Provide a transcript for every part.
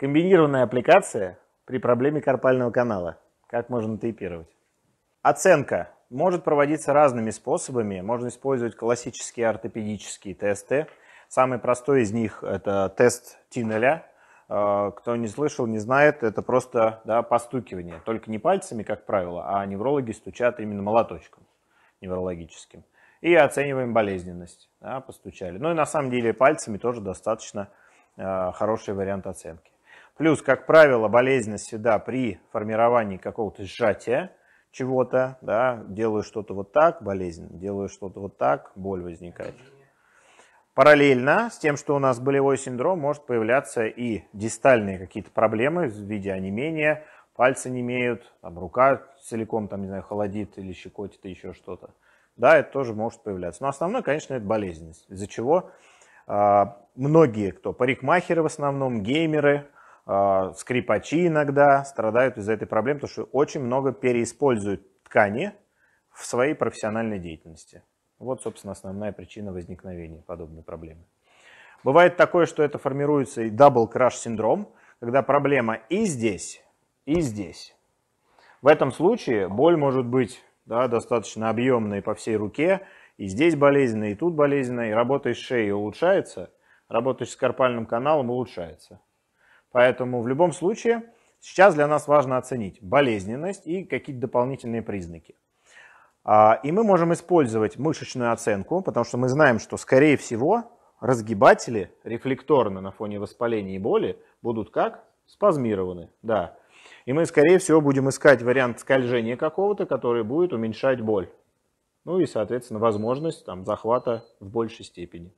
Комбинированная аппликация при проблеме карпального канала. Как можно тейпировать? Оценка может проводиться разными способами. Можно использовать классические ортопедические тесты. Самый простой из них – это тест Тинеля. Э, кто не слышал, не знает, это просто да, постукивание. Только не пальцами, как правило, а неврологи стучат именно молоточком неврологическим. И оцениваем болезненность. Да, постучали. Ну и на самом деле пальцами тоже достаточно э, хороший вариант оценки. Плюс, как правило, болезненность всегда при формировании какого-то сжатия чего-то, да, делаю что-то вот так, болезнь, делаю что-то вот так, боль возникает. Параллельно с тем, что у нас болевой синдром, может появляться и дистальные какие-то проблемы в виде онемения, пальцы не имеют, там, рука целиком, там, не знаю, холодит или щекотит, или еще что-то. Да, это тоже может появляться. Но основное, конечно, это болезненность, из-за чего э, многие, кто парикмахеры в основном, геймеры – а, скрипачи иногда страдают из-за этой проблемы, потому что очень много переиспользуют ткани в своей профессиональной деятельности. Вот, собственно, основная причина возникновения подобной проблемы. Бывает такое, что это формируется и дабл-краш-синдром, когда проблема и здесь, и здесь. В этом случае боль может быть да, достаточно объемной по всей руке, и здесь болезненно, и тут болезненно, и работа с шеей улучшается, работа с карпальным каналом улучшается. Поэтому в любом случае сейчас для нас важно оценить болезненность и какие-то дополнительные признаки. А, и мы можем использовать мышечную оценку, потому что мы знаем, что, скорее всего, разгибатели рефлекторно на фоне воспаления и боли будут как? Спазмированы, да. И мы, скорее всего, будем искать вариант скольжения какого-то, который будет уменьшать боль. Ну и, соответственно, возможность там, захвата в большей степени.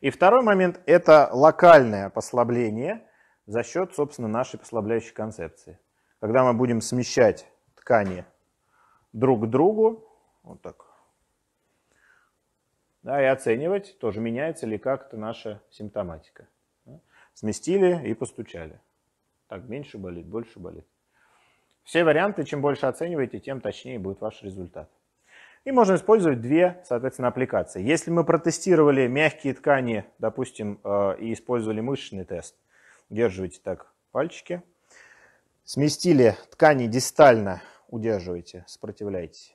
И второй момент – это локальное послабление – за счет, собственно, нашей послабляющей концепции. Когда мы будем смещать ткани друг к другу, вот так, да, и оценивать, тоже меняется ли как-то наша симптоматика. Сместили и постучали. Так, меньше болит, больше болит. Все варианты, чем больше оцениваете, тем точнее будет ваш результат. И можно использовать две, соответственно, аппликации. Если мы протестировали мягкие ткани, допустим, э, и использовали мышечный тест – Удерживайте так пальчики. Сместили ткани дистально, удерживайте, сопротивляйтесь.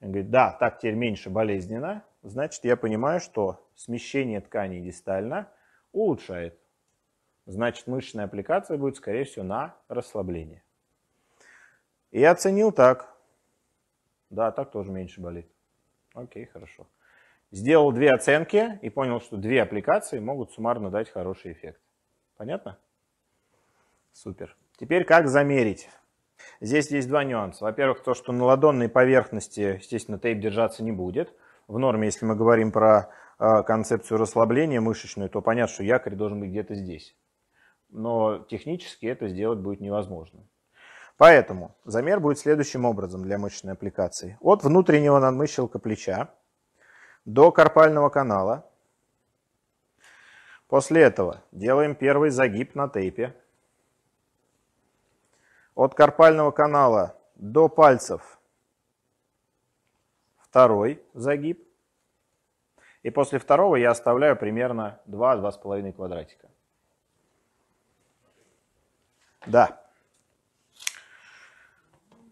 Он говорит, да, так теперь меньше болезненно, значит, я понимаю, что смещение тканей дистально улучшает. Значит, мышечная аппликация будет, скорее всего, на расслабление. И я оценил так. Да, так тоже меньше болит. Окей, хорошо. Сделал две оценки и понял, что две аппликации могут суммарно дать хороший эффект. Понятно? Супер. Теперь как замерить? Здесь есть два нюанса. Во-первых, то, что на ладонной поверхности, естественно, тейп держаться не будет. В норме, если мы говорим про э, концепцию расслабления мышечную, то понятно, что якорь должен быть где-то здесь. Но технически это сделать будет невозможно. Поэтому замер будет следующим образом для мышечной аппликации. От внутреннего надмыщелка плеча до карпального канала После этого делаем первый загиб на тейпе. От карпального канала до пальцев второй загиб. И после второго я оставляю примерно 2-2,5 квадратика. Да.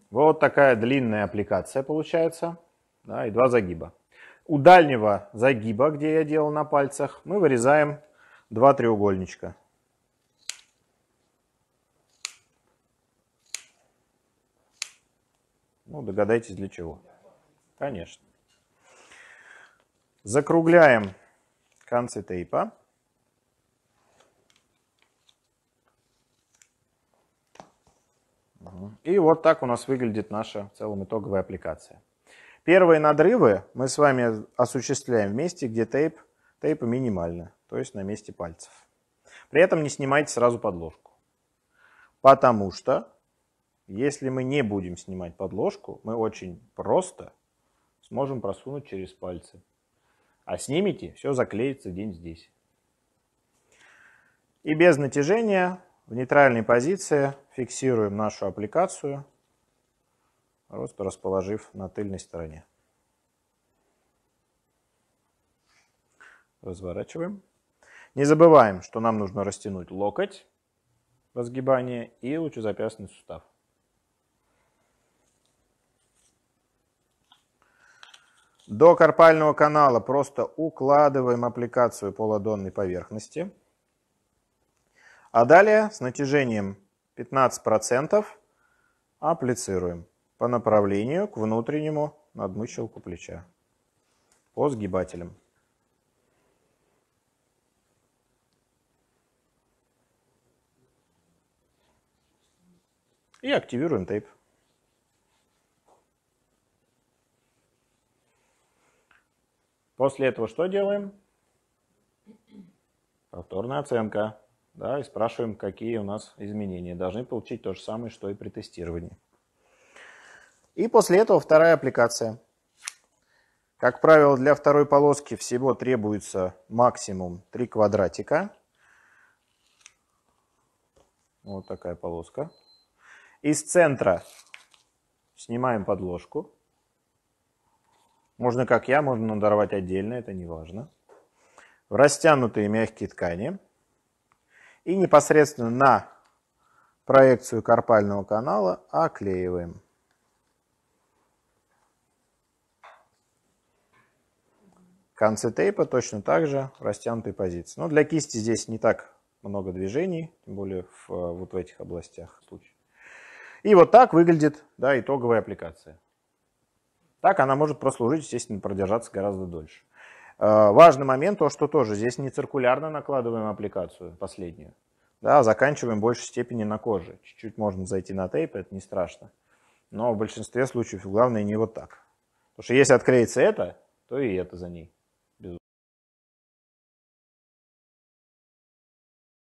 Вот такая длинная аппликация получается. Да, и два загиба. У дальнего загиба, где я делал на пальцах, мы вырезаем два треугольничка. Ну, догадайтесь для чего. Конечно. Закругляем концы тейпа. И вот так у нас выглядит наша в целом итоговая аппликация. Первые надрывы мы с вами осуществляем вместе, где тейп Тейпа минимально, то есть на месте пальцев. При этом не снимайте сразу подложку. Потому что, если мы не будем снимать подложку, мы очень просто сможем просунуть через пальцы. А снимите, все заклеится день здесь. И без натяжения в нейтральной позиции фиксируем нашу аппликацию, просто расположив на тыльной стороне. Разворачиваем. Не забываем, что нам нужно растянуть локоть, разгибание и лучезапястный сустав. До карпального канала просто укладываем аппликацию по ладонной поверхности. А далее с натяжением 15% апплицируем по направлению к внутреннему надмыщелку плеча по сгибателям. и активируем тейп. После этого что делаем? Повторная оценка. Да, и спрашиваем, какие у нас изменения. Должны получить то же самое, что и при тестировании. И после этого вторая аппликация. Как правило, для второй полоски всего требуется максимум 3 квадратика. Вот такая полоска. Из центра снимаем подложку. Можно как я, можно надорвать отдельно, это не важно. В растянутые мягкие ткани. И непосредственно на проекцию карпального канала оклеиваем. Концы тейпа точно так же в растянутой позиции. Но для кисти здесь не так много движений, тем более в, э, вот в этих областях случае. И вот так выглядит да, итоговая аппликация. Так она может прослужить, естественно, продержаться гораздо дольше. Э, важный момент, то, что тоже здесь не циркулярно накладываем аппликацию последнюю, да, а заканчиваем в большей степени на коже. Чуть-чуть можно зайти на тейп, это не страшно. Но в большинстве случаев главное не вот так. Потому что если отклеится это, то и это за ней.